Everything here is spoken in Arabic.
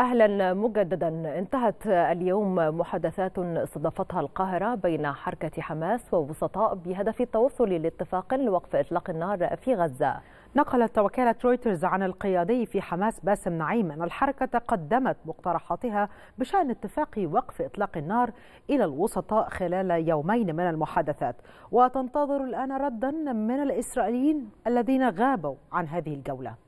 اهلا مجددا انتهت اليوم محادثات استضافتها القاهره بين حركه حماس ووسطاء بهدف التوصل لاتفاق لوقف اطلاق النار في غزه نقلت وكالة رويترز عن القيادي في حماس باسم نعيم أن الحركة قدمت مقترحاتها بشأن اتفاق وقف إطلاق النار إلى الوسطاء خلال يومين من المحادثات وتنتظر الآن ردا من الإسرائيليين الذين غابوا عن هذه الجولة